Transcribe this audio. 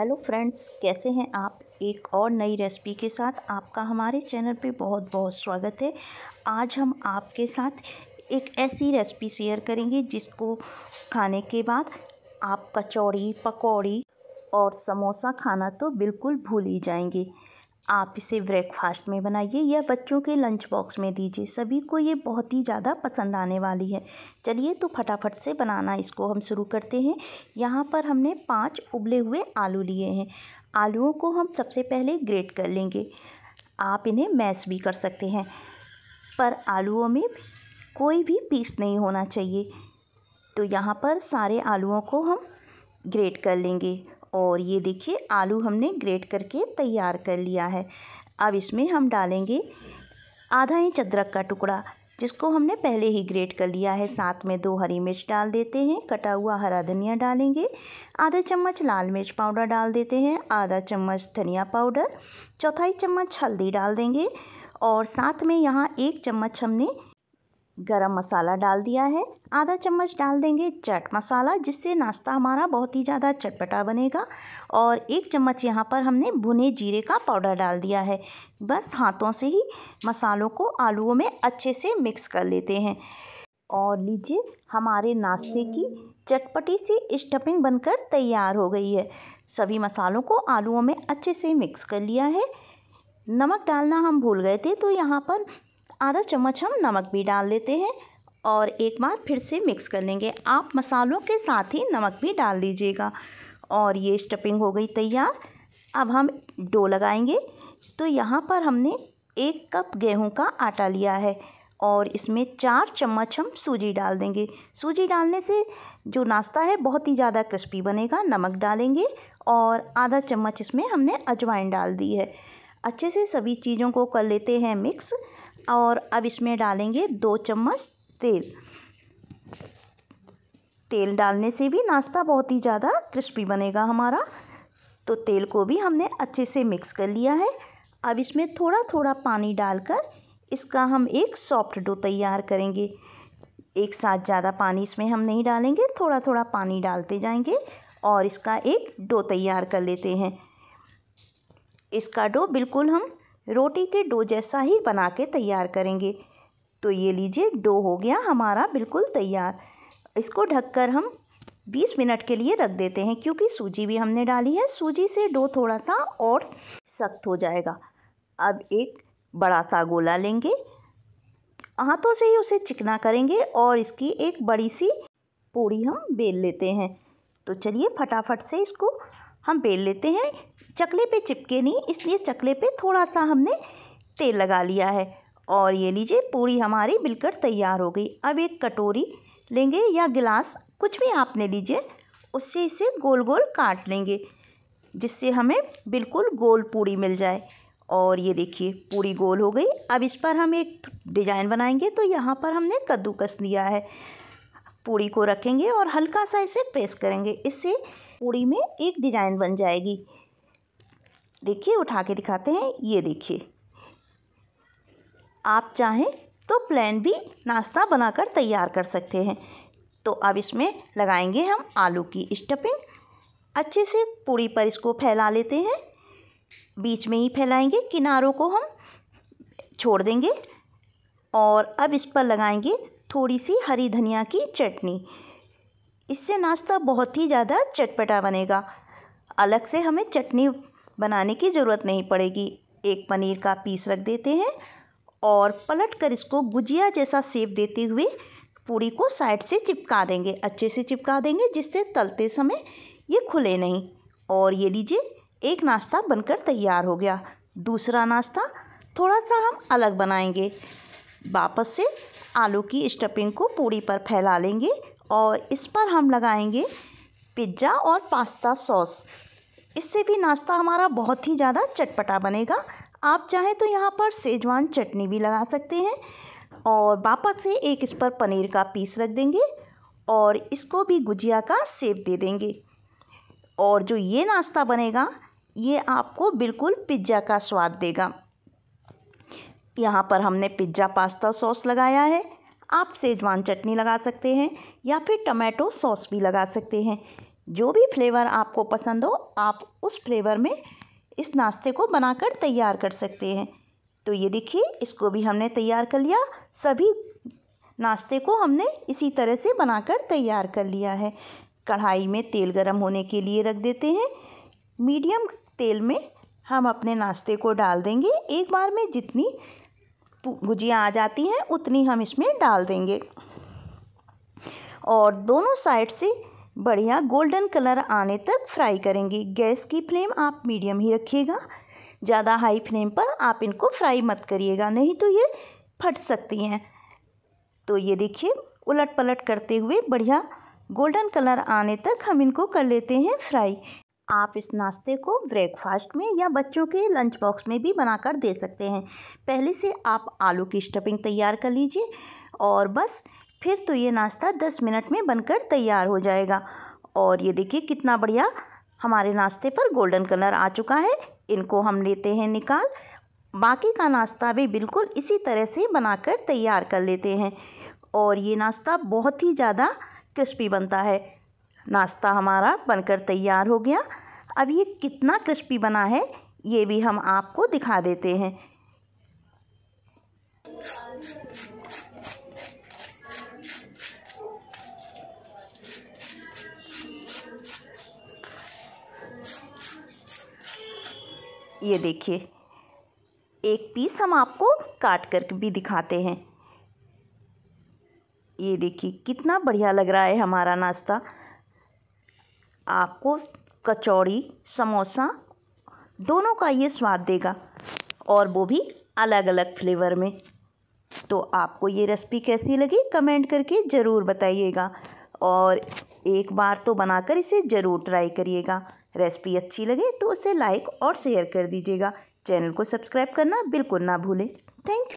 hello friends कैसे हैं आप एक और नई रेसिपी के साथ आपका हमारे चैनल पे बहुत बहुत स्वागत है आज हम आपके साथ एक ऐसी रेसिपी शेयर करेंगे जिसको खाने के बाद आप कचौड़ी पकौड़ी और समोसा खाना तो बिल्कुल भूल ही जाएंगे आप इसे ब्रेकफास्ट में बनाइए या बच्चों के लंच बॉक्स में दीजिए सभी को ये बहुत ही ज़्यादा पसंद आने वाली है चलिए तो फटाफट से बनाना इसको हम शुरू करते हैं यहाँ पर हमने पाँच उबले हुए आलू लिए हैं आलूओं को हम सबसे पहले ग्रेट कर लेंगे आप इन्हें मैश भी कर सकते हैं पर आलूओं में कोई भी पीस नहीं होना चाहिए तो यहाँ पर सारे आलूओं को हम ग्रेट कर लेंगे और ये देखिए आलू हमने ग्रेट करके तैयार कर लिया है अब इसमें हम डालेंगे आधा इंच अदरक का टुकड़ा जिसको हमने पहले ही ग्रेट कर लिया है साथ में दो हरी मिर्च डाल देते हैं कटा हुआ हरा धनिया डालेंगे आधा चम्मच लाल मिर्च पाउडर डाल देते हैं आधा चम्मच धनिया पाउडर चौथाई चम्मच हल्दी डाल देंगे और साथ में यहाँ एक चम्मच हमने गरम मसाला डाल दिया है आधा चम्मच डाल देंगे चट मसाला जिससे नाश्ता हमारा बहुत ही ज़्यादा चटपटा बनेगा और एक चम्मच यहाँ पर हमने भुने जीरे का पाउडर डाल दिया है बस हाथों से ही मसालों को आलूओं में अच्छे से मिक्स कर लेते हैं और लीजिए हमारे नाश्ते की चटपटी सी स्टफिंग बनकर तैयार हो गई है सभी मसालों को आलूओं में अच्छे से मिक्स कर लिया है नमक डालना हम भूल गए थे तो यहाँ पर आधा चम्मच हम नमक भी डाल लेते हैं और एक बार फिर से मिक्स कर लेंगे आप मसालों के साथ ही नमक भी डाल दीजिएगा और ये स्टफिंग हो गई तैयार अब हम डो लगाएंगे तो यहाँ पर हमने एक कप गेहूं का आटा लिया है और इसमें चार चम्मच हम सूजी डाल देंगे सूजी डालने से जो नाश्ता है बहुत ही ज़्यादा क्रिस्पी बनेगा नमक डालेंगे और आधा चम्मच इसमें हमने अजवाइन डाल दी है अच्छे से सभी चीज़ों को कर लेते हैं मिक्स और अब इसमें डालेंगे दो चम्मच तेल तेल डालने से भी नाश्ता बहुत ही ज़्यादा क्रिस्पी बनेगा हमारा तो तेल को भी हमने अच्छे से मिक्स कर लिया है अब इसमें थोड़ा थोड़ा पानी डालकर इसका हम एक सॉफ्ट डो तैयार करेंगे एक साथ ज़्यादा पानी इसमें हम नहीं डालेंगे थोड़ा थोड़ा पानी डालते जाएंगे और इसका एक डो तैयार कर लेते हैं इसका डो बिल्कुल हम रोटी के डो जैसा ही बना के तैयार करेंगे तो ये लीजिए डो हो गया हमारा बिल्कुल तैयार इसको ढककर हम 20 मिनट के लिए रख देते हैं क्योंकि सूजी भी हमने डाली है सूजी से डो थोड़ा सा और सख्त हो जाएगा अब एक बड़ा सा गोला लेंगे हाथों से ही उसे चिकना करेंगे और इसकी एक बड़ी सी पूड़ी हम बेल लेते हैं तो चलिए फटाफट से इसको हम बेल लेते हैं चकले पे चिपके नहीं इसलिए चकले पे थोड़ा सा हमने तेल लगा लिया है और ये लीजिए पूरी हमारी बिलकर तैयार हो गई अब एक कटोरी लेंगे या गिलास कुछ भी आपने लीजिए उससे इसे गोल गोल काट लेंगे जिससे हमें बिल्कुल गोल पूड़ी मिल जाए और ये देखिए पूरी गोल हो गई अब इस पर हम एक डिज़ाइन बनाएंगे तो यहाँ पर हमने कद्दूकस लिया है पूड़ी को रखेंगे और हल्का सा इसे प्रेस करेंगे इससे पूड़ी में एक डिजाइन बन जाएगी देखिए उठा के दिखाते हैं ये देखिए आप चाहें तो प्लान भी नाश्ता बनाकर तैयार कर सकते हैं तो अब इसमें लगाएंगे हम आलू की स्टफिंग अच्छे से पूरी पर इसको फैला लेते हैं बीच में ही फैलाएंगे किनारों को हम छोड़ देंगे और अब इस पर लगाएंगे थोड़ी सी हरी धनिया की चटनी इससे नाश्ता बहुत ही ज़्यादा चटपटा बनेगा अलग से हमें चटनी बनाने की ज़रूरत नहीं पड़ेगी एक पनीर का पीस रख देते हैं और पलट कर इसको गुजिया जैसा सेब देते हुए पूड़ी को साइड से चिपका देंगे अच्छे से चिपका देंगे जिससे तलते समय ये खुले नहीं और ये लीजिए एक नाश्ता बनकर तैयार हो गया दूसरा नाश्ता थोड़ा सा हम अलग बनाएंगे वापस से आलू की स्टफिंग को पूड़ी पर फैला लेंगे और इस पर हम लगाएंगे पिज्ज़ा और पास्ता सॉस इससे भी नाश्ता हमारा बहुत ही ज़्यादा चटपटा बनेगा आप चाहें तो यहाँ पर सेजवान चटनी भी लगा सकते हैं और वापस से एक इस पर पनीर का पीस रख देंगे और इसको भी गुजिया का सेब दे देंगे और जो ये नाश्ता बनेगा ये आपको बिल्कुल पिज्ज़ा का स्वाद देगा यहाँ पर हमने पिज्ज़ा पास्ता सॉस लगाया है आप सेजवान चटनी लगा सकते हैं या फिर टमाटो सॉस भी लगा सकते हैं जो भी फ्लेवर आपको पसंद हो आप उस फ्लेवर में इस नाश्ते को बनाकर तैयार कर सकते हैं तो ये देखिए इसको भी हमने तैयार कर लिया सभी नाश्ते को हमने इसी तरह से बनाकर तैयार कर लिया है कढ़ाई में तेल गरम होने के लिए रख देते हैं मीडियम तेल में हम अपने नाश्ते को डाल देंगे एक बार में जितनी भुजियाँ आ जाती हैं उतनी हम इसमें डाल देंगे और दोनों साइड से बढ़िया गोल्डन कलर आने तक फ्राई करेंगे गैस की फ्लेम आप मीडियम ही रखिएगा ज़्यादा हाई फ्लेम पर आप इनको फ्राई मत करिएगा नहीं तो ये फट सकती हैं तो ये देखिए उलट पलट करते हुए बढ़िया गोल्डन कलर आने तक हम इनको कर लेते हैं फ्राई आप इस नाश्ते को ब्रेकफास्ट में या बच्चों के लंच बॉक्स में भी बनाकर दे सकते हैं पहले से आप आलू की स्टफिंग तैयार कर लीजिए और बस फिर तो ये नाश्ता दस मिनट में बनकर तैयार हो जाएगा और ये देखिए कितना बढ़िया हमारे नाश्ते पर गोल्डन कलर आ चुका है इनको हम लेते हैं निकाल बाकी का नाश्ता भी बिल्कुल इसी तरह से बनाकर तैयार कर लेते हैं और ये नाश्ता बहुत ही ज़्यादा क्रिस्पी बनता है नाश्ता हमारा बनकर तैयार हो गया अब ये कितना क्रिस्पी बना है ये भी हम आपको दिखा देते हैं ये देखिए एक पीस हम आपको काट कर भी दिखाते हैं ये देखिए कितना बढ़िया लग रहा है हमारा नाश्ता आपको कचौड़ी समोसा दोनों का ये स्वाद देगा और वो भी अलग अलग फ्लेवर में तो आपको ये रेसिपी कैसी लगी कमेंट करके ज़रूर बताइएगा और एक बार तो बनाकर इसे ज़रूर ट्राई करिएगा रेसिपी अच्छी लगे तो उसे लाइक और शेयर कर दीजिएगा चैनल को सब्सक्राइब करना बिल्कुल ना भूलें थैंक यू